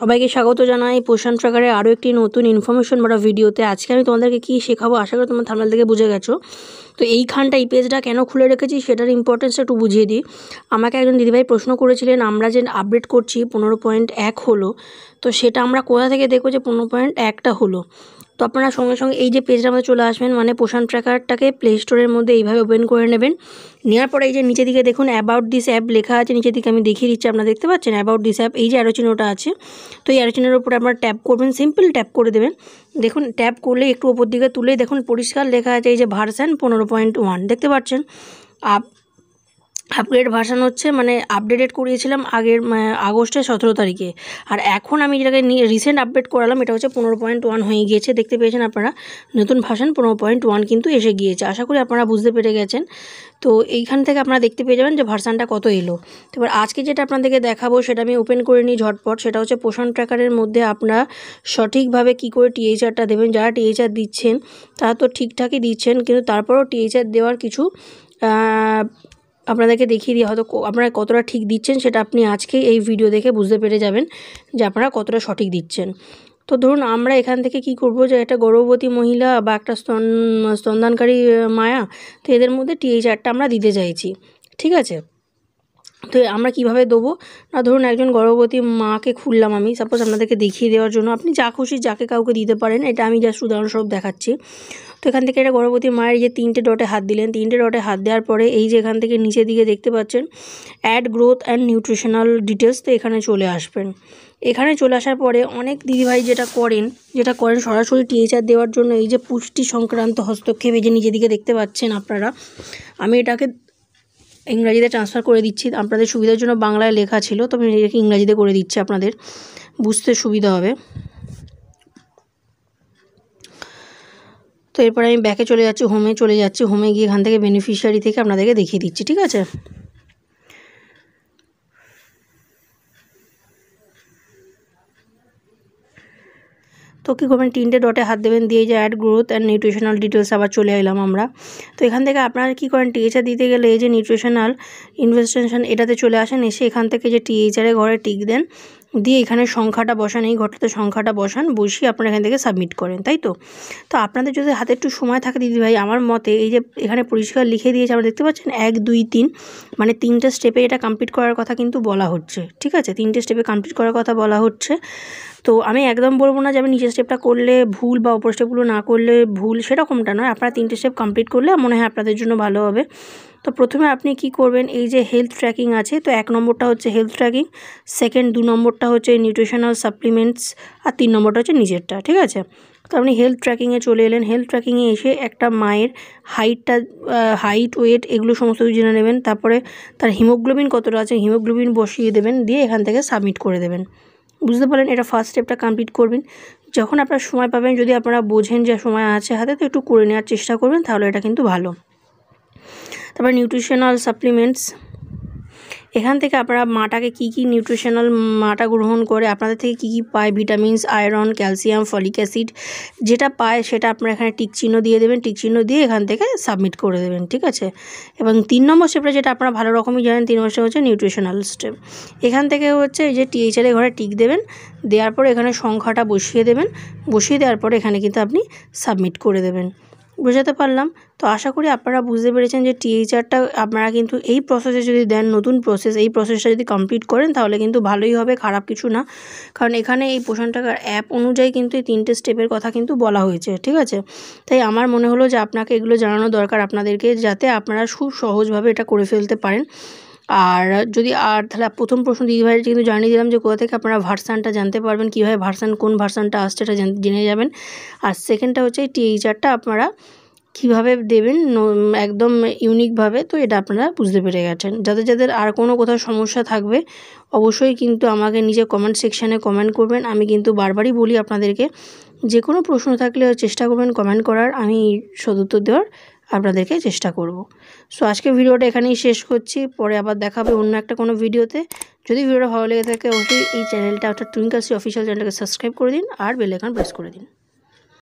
সবাইকে স্বাগত জানাই প্রশান্ত ট্রাকারে আরও একটি নতুন ইনফরমেশন বা ভিডিওতে আজকে আমি তোমাদেরকে কী শেখাবো আশা করি তোমার থার্মাল থেকে বুঝে গেছো তো এইখানটা এই পেজটা কেন খুলে রেখেছি সেটার ইম্পর্টেন্সটা একটু বুঝিয়ে দিই আমাকে একজন দিদিভাই প্রশ্ন করেছিলেন আমরা যে আপডেট করছি পনেরো পয়েন্ট এক হলো তো সেটা আমরা কোথা থেকে দেখবো যে পনেরো পয়েন্ট একটা হলো তো আপনারা সঙ্গে সঙ্গে এই যে পেজটা আমাদের চলে আসবেন মানে পোষণ ট্র্যাকারটাকে প্লে স্টোরের মধ্যে এইভাবে ওপেন করে নেবেন নেওয়ার পরে এই যে নিচে দিকে দেখুন অ্যাবাউট দিস অ্যাপ লেখা আছে নিচে দিকে আমি দেখিয়ে দিচ্ছি আপনারা দেখতে পাচ্ছেন অ্যাবাউট দিস অ্যাপ এই যে অ্যারোচিনোটা আছে তো এই অ্যারোচিনোর উপরে আপনারা ট্যাপ করবেন সিম্পল ট্যাপ করে দেবেন দেখুন ট্যাপ করলে একটু ওপর দিকে তুলে দেখুন পরিষ্কার লেখা আছে এই যে ভার্সান পনেরো পয়েন্ট ওয়ান দেখতে পাচ্ছেন আপ আপগ্রেড ভার্সান হচ্ছে মানে আপডেটেড করিয়েছিলাম আগের মানে আগস্টের সতেরো তারিখে আর এখন আমি যেটাকে নিয়ে রিসেন্ট আপডেট করালাম এটা হচ্ছে পনেরো পয়েন্ট ওয়ান হয়ে গিয়েছে দেখতে পেয়েছেন আপনারা নতুন ভার্সান পনেরো পয়েন্ট ওয়ান কিন্তু এসে গিয়েছে আশা করি আপনারা বুঝতে পেরে গেছেন তো এইখান থেকে আপনারা দেখতে পেয়ে যাবেন যে ভার্সানটা কত এলো তো এবার আজকে যেটা আপনাদেরকে দেখাবো সেটা আমি ওপেন করে নিই ঝটপট সেটা হচ্ছে পোষণ ট্র্যাকারের মধ্যে আপনারা সঠিকভাবে কি করে টিএইচআরটা দেবেন যারা টিএইচআর দিচ্ছেন তারা তো ঠিকঠাকই দিচ্ছেন কিন্তু তারপরেও টিএইচআর দেওয়ার কিছু আপনাদেরকে দেখিয়ে দিয়ে হয়তো আপনারা কতটা ঠিক দিচ্ছেন সেটা আপনি আজকে এই ভিডিও দেখে বুঝতে পেরে যাবেন যে আপনারা কতটা সঠিক দিচ্ছেন তো ধরুন আমরা এখান থেকে কি করব যে একটা গর্ভবতী মহিলা বা একটা স্তন স্তনদানকারী মায়া তো এদের মধ্যে টিএইচআরটা আরটা আমরা দিতে চাইছি ঠিক আছে তো আমরা কিভাবে দেবো না ধরুন একজন গর্ভবতী মাকে খুললাম আমি সাপোজ আপনাদেরকে দেখিয়ে দেওয়ার জন্য আপনি যা খুশি যাকে কাউকে দিতে পারেন এটা আমি জাস্ট উদাহরণস্বরূপ দেখাচ্ছি তো এখান থেকে এটা গর্ভবতী মায়ের যে তিনটে ডটে হাত দিলেন তিনটে ডটে হাত দেওয়ার পরে এই যে এখান থেকে নিচের দিকে দেখতে পাচ্ছেন add growth and nutritional details তো এখানে চলে আসবেন এখানে চলে আসার পরে অনেক দিদিভাই যেটা করেন যেটা করেন সরাসরি টিএইচআর দেওয়ার জন্য এই যে পুষ্টি সংক্রান্ত হস্তক্ষেপ এই যে নিজেদিকে দিকে দেখতে পাচ্ছেন আপনারা আমি এটাকে ইংরাজিতে ট্রান্সফার করে দিচ্ছি আপনাদের সুবিধার জন্য বাংলায় লেখা ছিল তো আমি এটাকে ইংরাজিতে করে দিচ্ছি আপনাদের বুঝতে সুবিধা হবে তো এরপরে আমি ব্যাকে চলে যাচ্ছি হোমে চলে যাচ্ছি হোমে গিয়ে এখান থেকে বেনিফিশিয়ারি থেকে আপনাদেরকে দেখিয়ে দিচ্ছি ঠিক আছে তো কী করবেন তিনটে ডটে হাত দেবেন দিয়ে যে add growth and nutritional details আবার চলে এলাম আমরা তো এখান থেকে আপনারা কী করেন টিএচার দিতে গেলে এই যে নিউট্রিশনাল ইনভেস্টেশন এটাতে চলে আসেন এসে এখান থেকে যে টিএচারে ঘরে টিক দেন দিয়ে এখানে সংখ্যাটা বসান এই ঘরটাতে সংখ্যাটা বসান বসিয়ে আপনারা এখান থেকে সাবমিট করেন তাই তো তো আপনাদের যদি হাতে একটু সময় থাকে দিদিভাই আমার মতে এই যে এখানে পরিষ্কার লিখে দিয়েছে আমরা দেখতে পাচ্ছেন এক দুই তিন মানে তিনটে স্টেপে এটা কমপ্লিট করার কথা কিন্তু বলা হচ্ছে ঠিক আছে তিনটে স্টেপে কমপ্লিট করার কথা বলা হচ্ছে তো আমি একদম বলবো না যে আমি নিচের স্টেপটা করলে ভুল বা উপর স্টেপগুলো না করলে ভুল সেরকমটা নয় আপনারা তিনটে স্টেপ কমপ্লিট করলে মনে হয় আপনাদের জন্য ভালো হবে তো প্রথমে আপনি কি করবেন এই যে হেলথ ট্র্যাকিং আছে তো এক নম্বরটা হচ্ছে হেলথ ট্র্যাকিং সেকেন্ড দু নম্বরটা হচ্ছে নিউট্রিশনাল সাপ্লিমেন্টস আর তিন নম্বরটা হচ্ছে নিজেরটা ঠিক আছে তো আপনি হেলথ ট্র্যাকিংয়ে চলে এলেন হেলথ ট্র্যাকিংয়ে এসে একটা মায়ের হাইটটা হাইট ওয়েট এগুলো সমস্ত কিছু জেনে নেবেন তারপরে তার হিমোগ্লোবিন কতটা আছে হিমোগ্লোবিন বসিয়ে দেবেন দিয়ে এখান থেকে সাবমিট করে দেবেন বুঝতে পারলেন এটা ফার্স্ট স্টেপটা কমপ্লিট করবেন যখন আপনারা সময় পাবেন যদি আপনারা বোঝেন যে সময় আছে হাতে তো একটু করে নেওয়ার চেষ্টা করবেন তাহলে এটা কিন্তু ভালো তারপর নিউট্রিশনাল সাপ্লিমেন্টস এখান থেকে আপনারা মাটাকে কি কি নিউট্রিশনাল মাটা গ্রহণ করে আপনাদের থেকে কি কি পায় vitamins iron calcium folic acid যেটা পায় সেটা আপনারা এখানে টিকচিহ্ন দিয়ে দেবেন টিকচিহ্ন দিয়ে এখান থেকে সাবমিট করে দেবেন ঠিক আছে এবং তিন নম্বর স্টেপটা যেটা আপনারা ভালো রকমই জানেন তিন নম্বর হচ্ছে নিউট্রিশনাল স্টেপ এখান থেকে হচ্ছে এই যে টিএইচআরে ঘরে টিক দেবেন দেওয়ার পর এখানে সংখ্যাটা বসিয়ে দেবেন বসিয়ে দেওয়ার পর এখানে কিন্তু আপনি সাবমিট করে দেবেন বোঝাতে পারলাম তো আশা করি আপনারা বুঝতে পেরেছেন যে টিএইচআরটা আপনারা কিন্তু এই প্রসেসে যদি দেন নতুন প্রসেস এই প্রসেসটা যদি কমপ্লিট করেন তাহলে কিন্তু ভালোই হবে খারাপ কিছু না কারণ এখানে এই পোষণ টাকার অ্যাপ অনুযায়ী কিন্তু এই তিনটে স্টেপের কথা কিন্তু বলা হয়েছে ঠিক আছে তাই আমার মনে হলো যে আপনাকে এগুলো জানানো দরকার আপনাদেরকে যাতে আপনারা খুব সহজভাবে এটা করে ফেলতে পারেন আর যদি আর তাহলে প্রথম প্রশ্ন ভাইয়ের কিন্তু জানিয়ে দিলাম যে কোথা থেকে আপনারা ভার্সানটা জানতে পারবেন কীভাবে ভার্সান কোন ভার্সানটা আসছে এটা জেনে যাবেন আর সেকেন্ডটা হচ্ছে টিচারটা আপনারা কিভাবে দেবেন একদম ইউনিকভাবে তো এটা আপনারা বুঝতে পেরে গেছেন যাদের যাদের আর কোনো কোথাও সমস্যা থাকবে অবশ্যই কিন্তু আমাকে নিজে কমেন্ট সেকশানে কমেন্ট করবেন আমি কিন্তু বারবারই বলি আপনাদেরকে যে কোনো প্রশ্ন থাকলে চেষ্টা করবেন কমেন্ট করার আমি সদুত্তর দেওয়ার আপনাদেরকে চেষ্টা করব সো আজকে ভিডিওটা এখানেই শেষ করছি পরে আবার দেখাবে অন্য একটা কোনো ভিডিওতে যদি ভিডিওটা ভালো লেগে থাকে অবশ্যই এই চ্যানেলটা অর্থাৎ টুইঙ্কালসি অফিসিয়াল চ্যানেলটাকে সাবস্ক্রাইব করে দিন আর বেলেকান প্রেস করে দিন